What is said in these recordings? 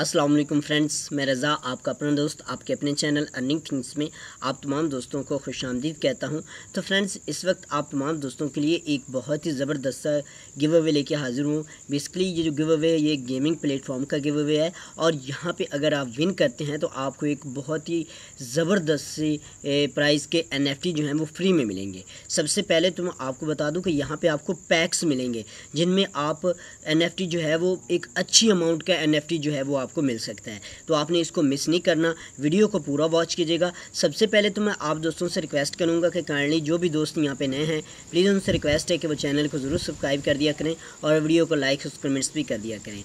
अस्सलाम वालेकुम फ्रेंड्स मैं रज़ा आपका अपना दोस्त आपके अपने चैनल अर्निंग थिंग्स में आप तमाम दोस्तों को खुश आमदीद कहता हूं तो फ्रेंड्स इस वक्त आप तमाम दोस्तों के लिए एक बहुत ही ज़बरदस्त गिव अवे लेके हाज़िर हूं बेसिकली ये जो गिव अवे है ये गेमिंग प्लेटफॉर्म का गिव अवे है और यहाँ पर अगर आप विन करते हैं तो आपको एक बहुत ही ज़बरदस्त प्राइज़ के एन जो हैं वो फ्री में मिलेंगे सबसे पहले तो मैं आपको बता दूँ कि यहाँ पर आपको पैक्स मिलेंगे जिनमें आप एन जो है वो एक अच्छी अमाउंट का एन जो है वो आपको मिल सकता है तो आपने इसको मिस नहीं करना वीडियो को पूरा वॉच कीजिएगा सबसे पहले तो मैं आप दोस्तों से रिक्वेस्ट करूँगा कि काइंडली जो भी दोस्त यहाँ पे नए हैं प्लीज़ उनसे रिक्वेस्ट है कि वो चैनल को ज़रूर सब्सक्राइब कर दिया करें और वीडियो को लाइक और कमेंट्स भी कर दिया करें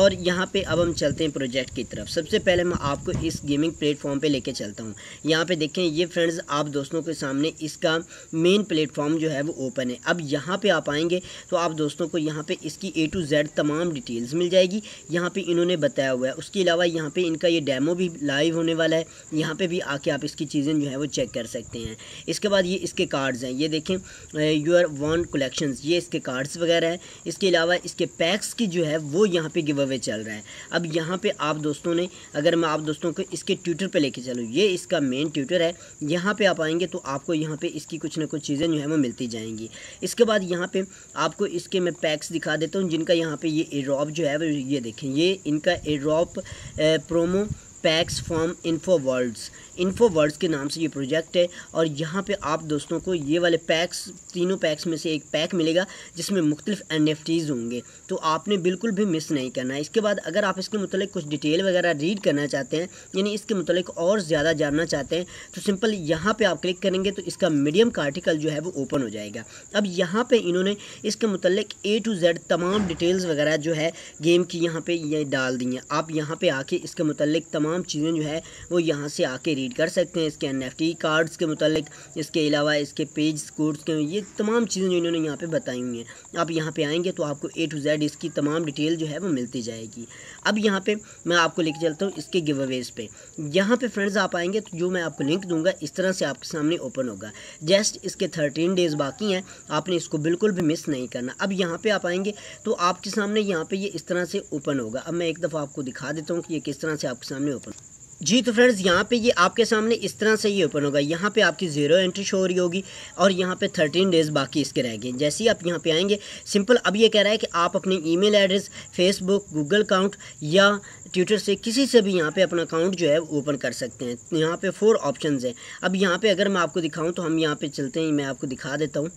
और यहाँ पर अब हम चलते हैं प्रोजेक्ट की तरफ सबसे पहले मैं आपको इस गेमिंग प्लेटफॉर्म पर लेके चलता हूँ यहाँ पर देखें ये फ्रेंड्स आप दोस्तों के सामने इसका मेन प्लेटफॉर्म जो है वो ओपन है अब यहाँ पर आप आएँगे तो आप दोस्तों को यहाँ पर इसकी ए टू जेड तमाम डिटेल्स मिल जाएगी यहाँ पर इन्होंने बताया हुआ हुआ है उसके अलावा यहाँ पे इनका ये डेमो भी लाइव होने वाला है यहाँ पे भी आके आप इसकी चीज़ें जो है वो चेक कर सकते हैं इसके बाद ये इसके कार्ड्स हैं ये देखें यूर वन कलेक्शन ये इसके कार्ड्स वगैरह हैं इसके अलावा इसके पैक्स की जो है वो यहाँ पर गिव अवे चल रहा है अब यहाँ पर आप दोस्तों ने अगर मैं आप दोस्तों को इसके ट्विटर पर लेके चलूँ ये इसका मेन ट्विटर है यहाँ पर आप आएँगे तो आपको यहाँ पर इसकी कुछ ना कुछ चीज़ें जो है वो मिलती जाएंगी इसके बाद यहाँ पर आपको इसके मैं पैक्स दिखा देता हूँ जिनका यहाँ पर ये एड्रॉप जो है वो ये देखें ये इनका airdrop Eh, promo packs from Info Worlds Info Worlds के नाम से ये प्रोजेक्ट है और यहाँ पे आप दोस्तों को ये वाले पैक्स तीनों पैक्स में से एक पैक मिलेगा जिसमें मुख्तलिफ एन होंगे तो आपने बिल्कुल भी मिस नहीं करना है इसके बाद अगर आप इसके मतलब कुछ डिटेल वगैरह रीड करना चाहते हैं यानी इसके मतलब और ज़्यादा जानना चाहते हैं तो सिंपल यहाँ पर आप क्लिक करेंगे तो इसका मीडियम का आर्टिकल जो है वो ओपन हो जाएगा अब यहाँ पर इन्होंने इसके मतलब ए टू जेड तमाम डिटेल्स वगैरह जो है गेम की यहाँ पर ये डाल दी हैं आप यहाँ पर आके इसके मतलब तमाम तमाम चीज़ें जो है वो यहाँ से आके रीड कर सकते हैं इसके एन कार्ड्स के मतलब इसके अलावा इसके पेज कोर्स के ये तमाम चीज़ें जो इन्होंने यहाँ पर बताई हुई हैं आप यहाँ पर आएँगे तो आपको ए टू जेड इसकी तमाम डिटेल जो है वो मिलती जाएगी अब यहाँ पर मैं आपको लेके चलता हूँ इसके गिव अवेज पर यहाँ पर फ्रेंड्स आप आएँगे तो जो मैं आपको लिंक दूंगा इस तरह से आपके सामने ओपन होगा जस्ट इसके थर्टीन डेज़ बाकी हैं आपने इसको बिल्कुल भी मिस नहीं करना अब यहाँ पे आप आएंगे तो आपके सामने यहाँ पे ये इस तरह से ओपन होगा अब मैं एक दफ़ा आपको दिखा देता हूँ कि ये किस तरह से आपके सामने ओपन जी तो फ्रेंड्स यहाँ पे ये आपके सामने इस तरह से ये ओपन होगा यहाँ पे आपकी ज़ीरो एंट्री शो हो रही होगी और यहाँ पे थर्टीन डेज़ बाकी इसके रह गए जैसे ही आप यहाँ पे आएंगे सिंपल अब ये कह रहा है कि आप अपने email address Facebook Google account या ट्विटर से किसी से भी यहाँ पे अपना अकाउंट जो है ओपन कर सकते हैं यहाँ पर फोर ऑप्शन हैं अब यहाँ पर अगर मैं आपको दिखाऊँ तो हम यहाँ पर चलते हैं मैं आपको दिखा देता हूँ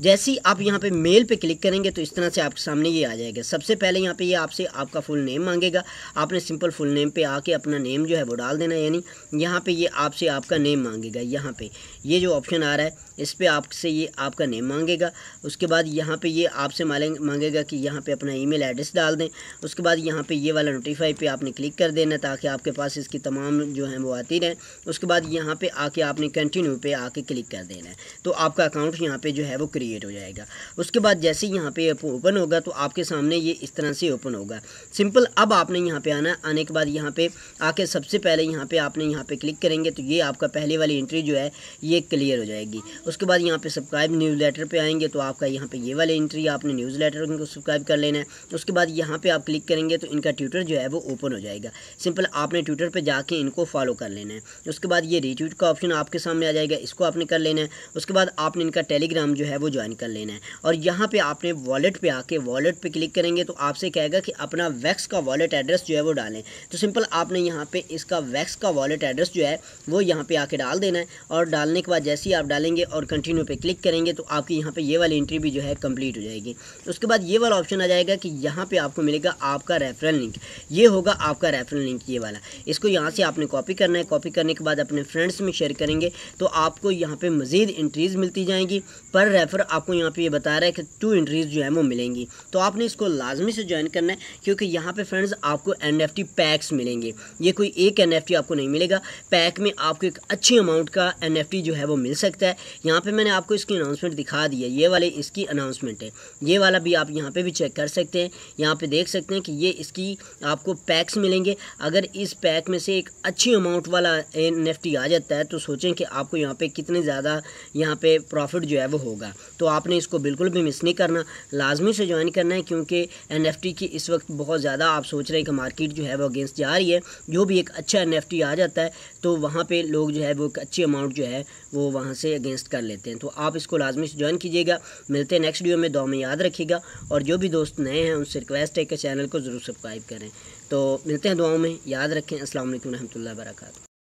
जैसे ही आप यहाँ पे मेल पे क्लिक करेंगे तो इस तरह से आपके सामने ये आ जाएगा सबसे पहले यहाँ पे ये आपसे आपका फुल नेम मांगेगा आपने सिंपल फुल नेम पे आके अपना नेम जो है वो डाल देना यानी यहाँ पे ये आपसे आपका नेम मांगेगा यहाँ पे ये जो ऑप्शन आ रहा है इस पर आपसे ये आपका नेम मांगेगा उसके बाद यहाँ पर ये आपसे मांगेगा कि यहाँ पर अपना ई एड्रेस डाल दें उसके बाद यहाँ पर ये वाला नोटिफाई पर आपने क्लिक कर देना ताकि आपके पास इसकी तमाम जो है वो आती रहें उसके बाद यहाँ पर आके आपने कंटिन्यू पर आके क्लिक कर देना है तो आपका अकाउंट यहाँ पर जो है वो क्रिएट क्रिएट हो जाएगा उसके बाद जैसे यहाँ पे ओपन होगा तो आपके सामने ये इस तरह से ओपन होगा सिंपल अब आपने यहाँ पे आना आने के बाद यहाँ पे आके सबसे पहले यहाँ पे आपने यहाँ पे क्लिक करेंगे तो ये आपका पहले वाली एंट्री जो है ये क्लियर हो जाएगी उसके बाद यहाँ पे सब्सक्राइब न्यूज़ लेटर पर आएंगे तो आपका यहाँ पे ये वाली एंट्री आपने न्यूज़ लेटर को सब्सक्राइब कर लेना है उसके बाद यहाँ पर आप क्लिक करेंगे तो इनका ट्विटर जो है वो ओपन हो जाएगा सिंपल आपने ट्विटर पर जाके इनको फॉलो कर लेना है उसके बाद ये रिट्यूट का ऑप्शन आपके सामने आ जाएगा इसको आपने कर लेना है उसके बाद आपने इनका टेलीग्राम जो है वो ज्वाइन कर लेना है और यहाँ पे आपने वॉलेट पे आके वॉलेट पे क्लिक करेंगे तो आपसे कहेगा कि अपना वैक्स का वॉलेट एड्रेस जो है वो डालें तो सिंपल आपने यहाँ पे इसका वैक्स का वॉलेट एड्रेस जो है वो यहाँ पे आके डाल देना है और डालने के बाद जैसे ही आप डालेंगे और कंटिन्यू पर क्लिक करेंगे तो आपकी यहाँ पर ये वाली एंट्री भी जो है कम्प्लीट हो जाएगी उसके बाद ये वाला ऑप्शन आ जाएगा कि यहाँ पर आपको मिलेगा आपका रेफरल लिंक ये होगा आपका रेफरल लिंक ये वाला इसको यहाँ से आपने कॉपी करना है कॉपी करने के बाद अपने फ्रेंड्स में शेयर करेंगे तो आपको यहाँ पर मज़ीद एंट्रीज़ मिलती जाएंगी पर रेफर आपको यहाँ पे ये बता रहा है कि टू एंट्रीज़ जो है वो मिलेंगी तो आपने इसको लाजमी से ज्वाइन करना है क्योंकि यहाँ पे फ्रेंड्स आपको एन पैक्स मिलेंगे ये कोई एक एन आपको नहीं मिलेगा पैक में आपको एक अच्छी अमाउंट का एन जो है वो मिल सकता है यहाँ पर मैंने आपको इसकी अनाउंसमेंट दिखा दी है ये वाले इसकी अनाउंसमेंट है ये वाला भी आप यहाँ पर भी चेक कर सकते हैं यहाँ पर देख सकते हैं कि ये इसकी आपको पैक्स मिलेंगे अगर इस पैक में से एक अच्छी अमाउंट वाला एन आ जाता है तो सोचें कि आपको यहाँ पर कितने ज़्यादा यहाँ पर प्रॉफिट जो है वो होगा तो आपने इसको बिल्कुल भी मिस नहीं करना लाजमी से ज्वाइन करना है क्योंकि एन की इस वक्त बहुत ज़्यादा आप सोच रहे हैं कि मार्केट जो है वो अगेंस्ट जा रही है जो भी एक अच्छा एन आ जाता है तो वहाँ पर लोग जो है वो एक अच्छी अमाउंट जो है वो वहाँ से अगेंस्ट कर लेते हैं तो आप इसको लाजमी से ज्वाइन कीजिएगा मिलते हैं नेक्स्ट वीडियो में दो में याद रखिएगा और जो भी दोस्त नए हैं उनसे रिक्वेस्ट है कि चैनल को ज़रूर सब्सक्राइब करें तो मिलते हैं दुआओं में याद रखें असल वरहमल वर्का